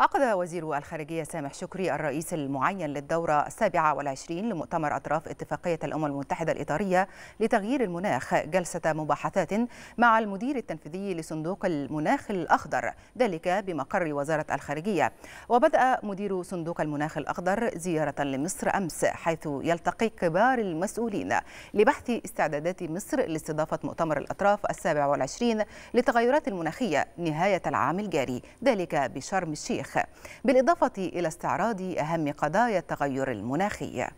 عقد وزير الخارجية سامح شكري الرئيس المعين للدورة السابعة والعشرين لمؤتمر أطراف اتفاقية الأمم المتحدة الإطارية لتغيير المناخ جلسة مباحثات مع المدير التنفيذي لصندوق المناخ الأخضر ذلك بمقر وزارة الخارجية وبدأ مدير صندوق المناخ الأخضر زيارة لمصر أمس حيث يلتقي كبار المسؤولين لبحث استعدادات مصر لاستضافة مؤتمر الأطراف السابع والعشرين للتغيرات المناخية نهاية العام الجاري ذلك بشرم الشيخ بالإضافة إلى استعراض أهم قضايا التغير المناخي